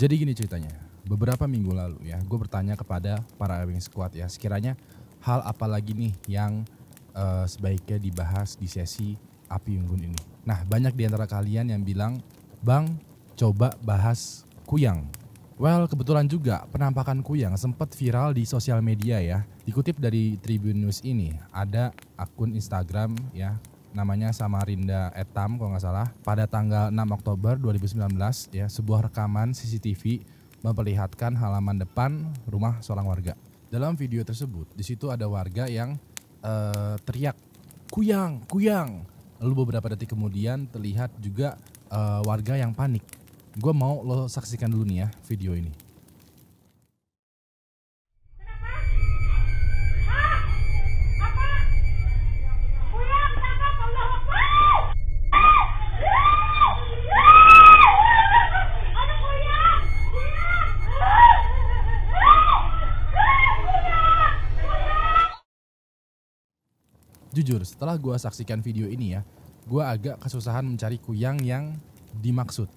Jadi gini ceritanya, beberapa minggu lalu ya, gue bertanya kepada para wing squad ya, sekiranya hal apa lagi nih yang uh, sebaiknya dibahas di sesi api unggun ini. Nah, banyak di antara kalian yang bilang, "Bang, coba bahas kuyang." Well, kebetulan juga penampakan kuyang sempat viral di sosial media ya. Dikutip dari Tribun News ini, ada akun Instagram ya, namanya Samarinda Etam kalau nggak salah pada tanggal 6 Oktober 2019 ya sebuah rekaman CCTV memperlihatkan halaman depan rumah seorang warga. Dalam video tersebut di situ ada warga yang uh, teriak kuyang kuyang. Lalu beberapa detik kemudian terlihat juga uh, warga yang panik. Gue mau lo saksikan dulu nih ya video ini. Jujur, setelah gue saksikan video ini ya, gue agak kesusahan mencari kuyang yang dimaksud.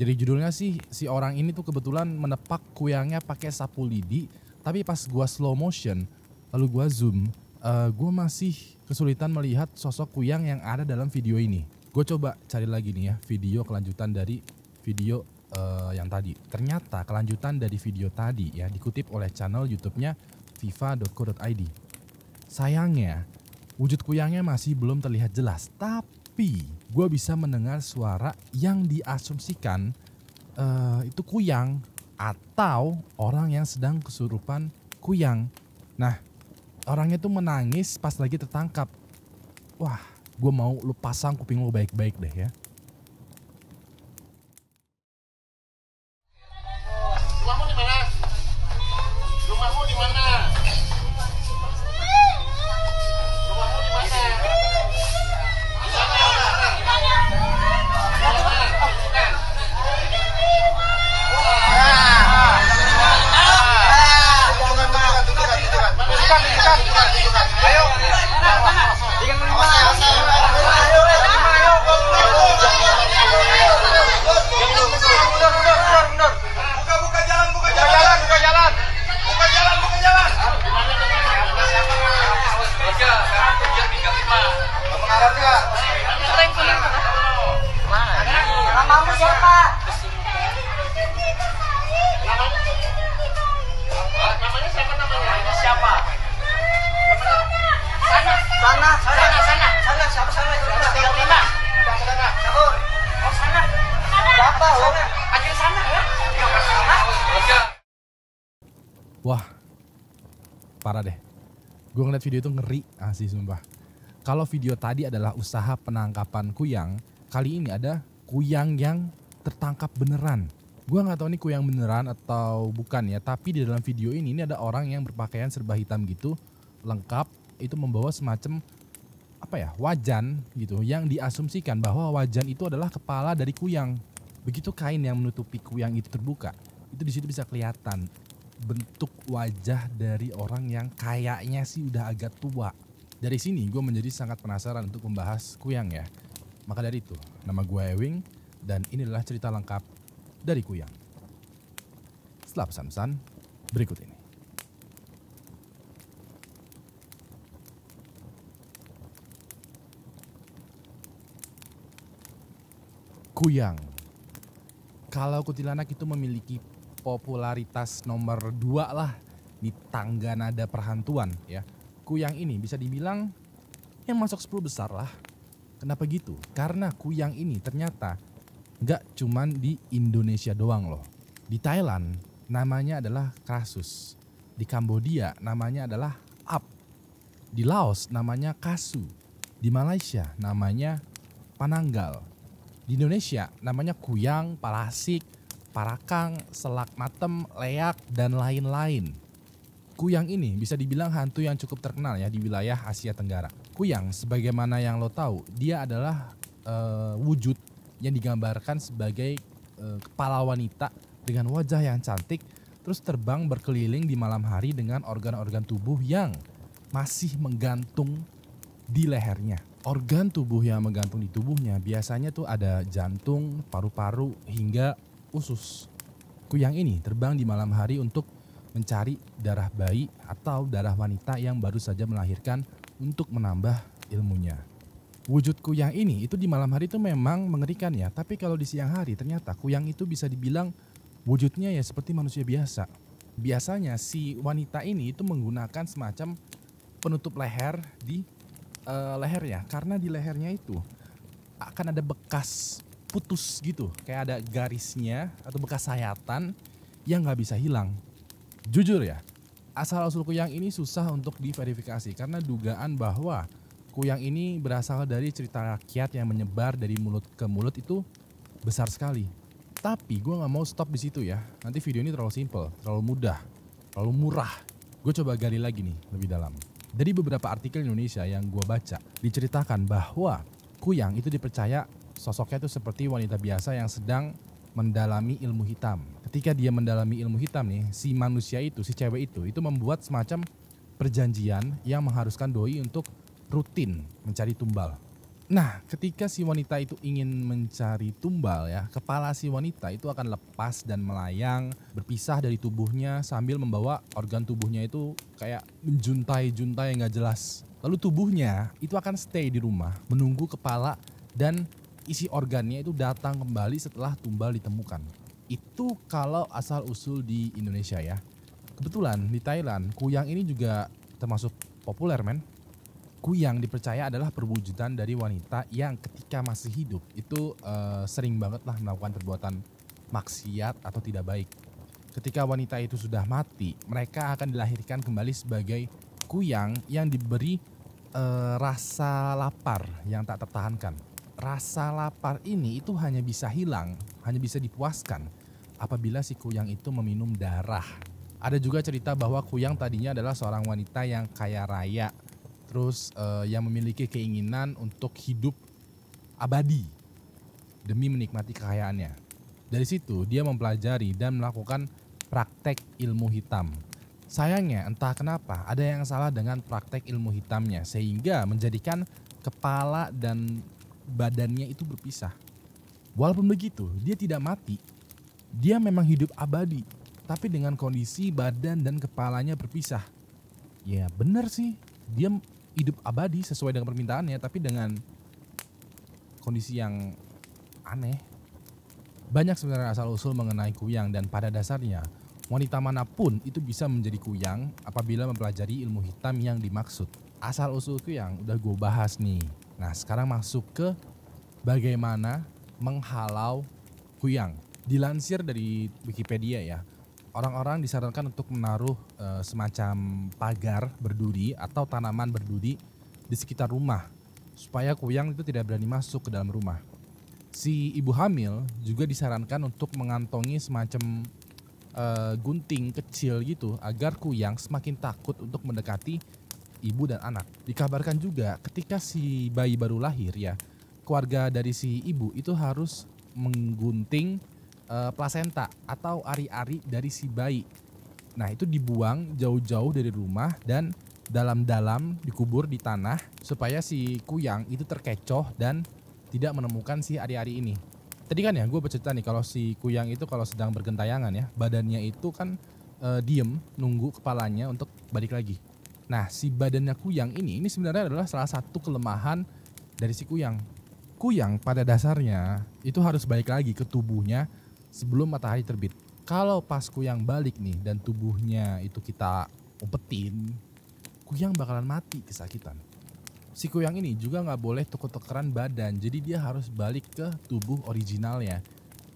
Jadi judulnya sih, si orang ini tuh kebetulan menepak kuyangnya pakai sapu lidi, tapi pas gue slow motion, lalu gue zoom, uh, eh, gue masih kesulitan melihat sosok kuyang yang ada dalam video ini. Gue coba cari lagi nih ya, video kelanjutan dari video uh, yang tadi. Ternyata kelanjutan dari video tadi ya dikutip oleh channel YouTube-nya viva.co.id. Sayangnya, Wujud kuyangnya masih belum terlihat jelas, tapi gue bisa mendengar suara yang diasumsikan uh, itu kuyang atau orang yang sedang kesurupan kuyang. Nah, orangnya tuh menangis pas lagi tertangkap. Wah, gue mau lu pasang kuping lu baik-baik deh ya. bukan, bukan, bukan. Ayo. Jangan Wah, parah deh. Gue ngeliat video itu ngeri, asli ah, sumpah. Kalau video tadi adalah usaha penangkapan kuyang, kali ini ada kuyang yang tertangkap beneran. Gue nggak tahu ini kuyang beneran atau bukan ya, tapi di dalam video ini ini ada orang yang berpakaian serba hitam gitu, lengkap, itu membawa semacam apa ya wajan gitu yang diasumsikan bahwa wajan itu adalah kepala dari kuyang Begitu kain yang menutupi kuyang itu terbuka, itu di situ bisa kelihatan bentuk wajah dari orang yang kayaknya sih udah agak tua. Dari sini gue menjadi sangat penasaran untuk membahas Kuyang ya. Maka dari itu, nama gue Ewing dan inilah cerita lengkap dari Kuyang. Setelah pesan-pesan, berikut ini. Kuyang kalau kuntilanak itu memiliki popularitas nomor dua lah di tangga nada perhantuan ya. Kuyang ini bisa dibilang yang masuk 10 besar lah. Kenapa gitu? Karena kuyang ini ternyata nggak cuman di Indonesia doang loh. Di Thailand namanya adalah krasus. Di Kambodia namanya adalah ap. Di Laos namanya kasu. Di Malaysia namanya pananggal di Indonesia namanya kuyang, palasik, parakang, selak matem, leak, dan lain-lain. Kuyang ini bisa dibilang hantu yang cukup terkenal ya di wilayah Asia Tenggara. Kuyang, sebagaimana yang lo tahu, dia adalah uh, wujud yang digambarkan sebagai uh, kepala wanita dengan wajah yang cantik, terus terbang berkeliling di malam hari dengan organ-organ tubuh yang masih menggantung di lehernya. Organ tubuh yang menggantung di tubuhnya biasanya tuh ada jantung, paru-paru, hingga usus. Kuyang ini terbang di malam hari untuk mencari darah bayi atau darah wanita yang baru saja melahirkan untuk menambah ilmunya. Wujud kuyang ini itu di malam hari itu memang mengerikan ya, tapi kalau di siang hari ternyata kuyang itu bisa dibilang wujudnya ya seperti manusia biasa. Biasanya si wanita ini itu menggunakan semacam penutup leher di uh, lehernya karena di lehernya itu akan ada bekas putus gitu kayak ada garisnya atau bekas sayatan yang nggak bisa hilang jujur ya asal usul kuyang ini susah untuk diverifikasi karena dugaan bahwa kuyang ini berasal dari cerita rakyat yang menyebar dari mulut ke mulut itu besar sekali tapi gue nggak mau stop di situ ya nanti video ini terlalu simple terlalu mudah terlalu murah gue coba gali lagi nih lebih dalam dari beberapa artikel Indonesia yang gue baca, diceritakan bahwa Kuyang itu dipercaya sosoknya itu seperti wanita biasa yang sedang mendalami ilmu hitam. Ketika dia mendalami ilmu hitam nih, si manusia itu, si cewek itu, itu membuat semacam perjanjian yang mengharuskan doi untuk rutin mencari tumbal. Nah, ketika si wanita itu ingin mencari tumbal ya, kepala si wanita itu akan lepas dan melayang, berpisah dari tubuhnya sambil membawa organ tubuhnya itu kayak menjuntai-juntai nggak jelas. Lalu tubuhnya itu akan stay di rumah, menunggu kepala dan isi organnya itu datang kembali setelah tumbal ditemukan. Itu kalau asal usul di Indonesia ya. Kebetulan di Thailand, kuyang ini juga termasuk populer men aku yang dipercaya adalah perwujudan dari wanita yang ketika masih hidup itu uh, sering banget lah melakukan perbuatan maksiat atau tidak baik. Ketika wanita itu sudah mati, mereka akan dilahirkan kembali sebagai kuyang yang diberi uh, rasa lapar yang tak tertahankan. Rasa lapar ini itu hanya bisa hilang, hanya bisa dipuaskan apabila si kuyang itu meminum darah. Ada juga cerita bahwa kuyang tadinya adalah seorang wanita yang kaya raya terus uh, yang memiliki keinginan untuk hidup abadi demi menikmati kekayaannya. Dari situ dia mempelajari dan melakukan praktek ilmu hitam. Sayangnya entah kenapa ada yang salah dengan praktek ilmu hitamnya sehingga menjadikan kepala dan badannya itu berpisah. Walaupun begitu, dia tidak mati. Dia memang hidup abadi, tapi dengan kondisi badan dan kepalanya berpisah. Ya benar sih, dia hidup abadi sesuai dengan permintaannya tapi dengan kondisi yang aneh. Banyak sebenarnya asal usul mengenai kuyang dan pada dasarnya wanita manapun itu bisa menjadi kuyang apabila mempelajari ilmu hitam yang dimaksud. Asal usul kuyang udah gue bahas nih. Nah sekarang masuk ke bagaimana menghalau kuyang. Dilansir dari Wikipedia ya, orang-orang disarankan untuk menaruh e, semacam pagar berduri atau tanaman berduri di sekitar rumah supaya kuyang itu tidak berani masuk ke dalam rumah. Si ibu hamil juga disarankan untuk mengantongi semacam e, gunting kecil gitu agar kuyang semakin takut untuk mendekati ibu dan anak. Dikabarkan juga ketika si bayi baru lahir ya, keluarga dari si ibu itu harus menggunting uh, eh, plasenta atau ari-ari dari si bayi. Nah, itu dibuang jauh-jauh dari rumah dan dalam-dalam dikubur di tanah supaya si kuyang itu terkecoh dan tidak menemukan si ari-ari ini. Tadi kan ya gue bercerita nih kalau si kuyang itu kalau sedang bergentayangan ya, badannya itu kan e, diem nunggu kepalanya untuk balik lagi. Nah, si badannya kuyang ini ini sebenarnya adalah salah satu kelemahan dari si kuyang. Kuyang pada dasarnya itu harus balik lagi ke tubuhnya sebelum matahari terbit. Kalau pas kuyang balik nih dan tubuhnya itu kita umpetin, kuyang bakalan mati kesakitan. Si kuyang ini juga nggak boleh tuker-tukeran badan, jadi dia harus balik ke tubuh originalnya.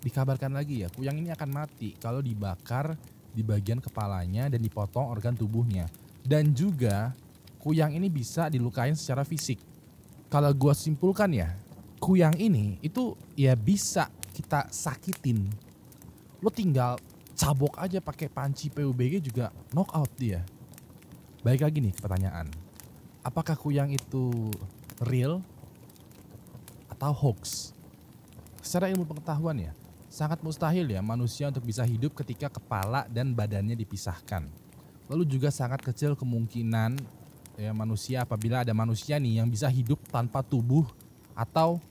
Dikabarkan lagi ya, kuyang ini akan mati kalau dibakar di bagian kepalanya dan dipotong organ tubuhnya. Dan juga kuyang ini bisa dilukain secara fisik. Kalau gua simpulkan ya, kuyang ini itu ya bisa kita sakitin lo tinggal cabok aja pakai panci PUBG juga knock out dia. Baik lagi nih pertanyaan. Apakah kuyang itu real atau hoax? Secara ilmu pengetahuan ya, sangat mustahil ya manusia untuk bisa hidup ketika kepala dan badannya dipisahkan. Lalu juga sangat kecil kemungkinan ya manusia apabila ada manusia nih yang bisa hidup tanpa tubuh atau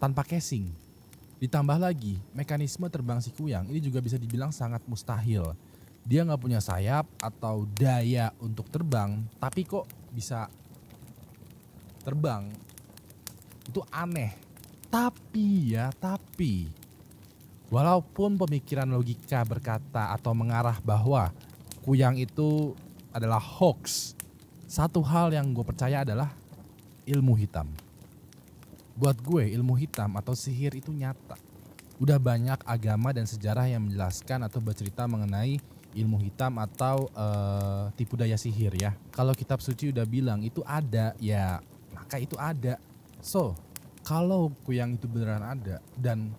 tanpa casing Ditambah lagi, mekanisme terbang si kuyang ini juga bisa dibilang sangat mustahil. Dia nggak punya sayap atau daya untuk terbang, tapi kok bisa terbang. Itu aneh. Tapi ya, tapi walaupun pemikiran logika berkata atau mengarah bahwa kuyang itu adalah hoax, satu hal yang gue percaya adalah ilmu hitam. Buat gue ilmu hitam atau sihir itu nyata. Udah banyak agama dan sejarah yang menjelaskan atau bercerita mengenai ilmu hitam atau uh, tipu daya sihir ya. Kalau kitab suci udah bilang itu ada, ya maka itu ada. So, kalau kuyang itu beneran ada dan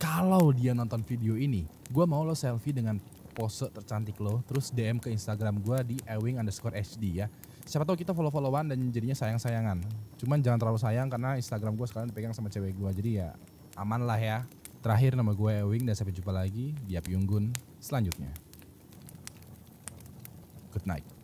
kalau dia nonton video ini, gue mau lo selfie dengan pose tercantik lo, terus DM ke Instagram gue di ewing underscore hd ya siapa tahu kita follow-followan dan jadinya sayang-sayangan. Cuman jangan terlalu sayang karena Instagram gue sekarang dipegang sama cewek gue. Jadi ya aman lah ya. Terakhir nama gue Ewing dan sampai jumpa lagi di Api Unggun selanjutnya. Good night.